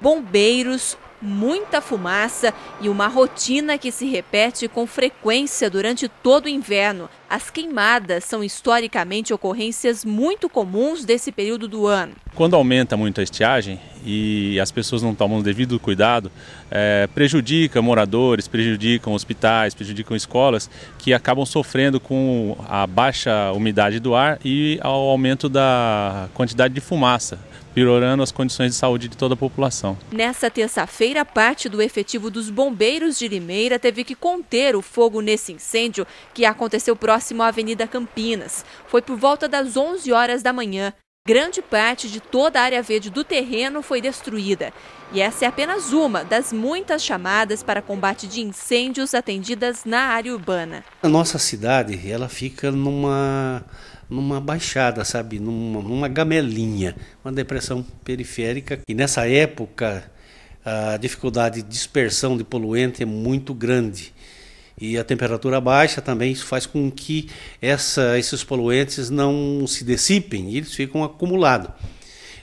bombeiros, muita fumaça e uma rotina que se repete com frequência durante todo o inverno. As queimadas são historicamente ocorrências muito comuns desse período do ano. Quando aumenta muito a estiagem, e as pessoas não tomam o devido cuidado, é, prejudica moradores, prejudicam hospitais, prejudicam escolas que acabam sofrendo com a baixa umidade do ar e ao aumento da quantidade de fumaça, piorando as condições de saúde de toda a população. Nessa terça-feira, parte do efetivo dos bombeiros de Limeira teve que conter o fogo nesse incêndio que aconteceu próximo à Avenida Campinas. Foi por volta das 11 horas da manhã. Grande parte de toda a área verde do terreno foi destruída. E essa é apenas uma das muitas chamadas para combate de incêndios atendidas na área urbana. A nossa cidade, ela fica numa numa baixada, sabe, numa, numa gamelinha, uma depressão periférica. E nessa época a dificuldade de dispersão de poluente é muito grande e a temperatura baixa também isso faz com que essa, esses poluentes não se dissipem, eles ficam acumulados.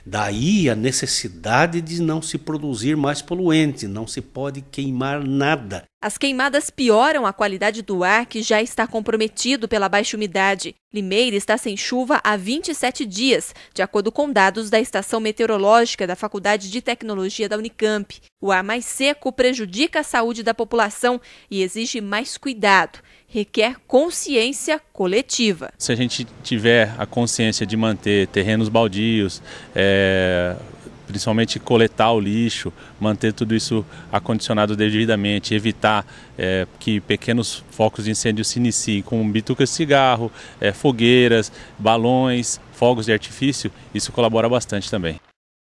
Daí a necessidade de não se produzir mais poluente, não se pode queimar nada. As queimadas pioram a qualidade do ar que já está comprometido pela baixa umidade. Limeira está sem chuva há 27 dias, de acordo com dados da Estação Meteorológica da Faculdade de Tecnologia da Unicamp. O ar mais seco prejudica a saúde da população e exige mais cuidado. Requer consciência coletiva. Se a gente tiver a consciência de manter terrenos baldios, é, principalmente coletar o lixo, manter tudo isso acondicionado devidamente, evitar é, que pequenos focos de incêndio se iniciem, com bitucas de cigarro, é, fogueiras, balões, fogos de artifício, isso colabora bastante também.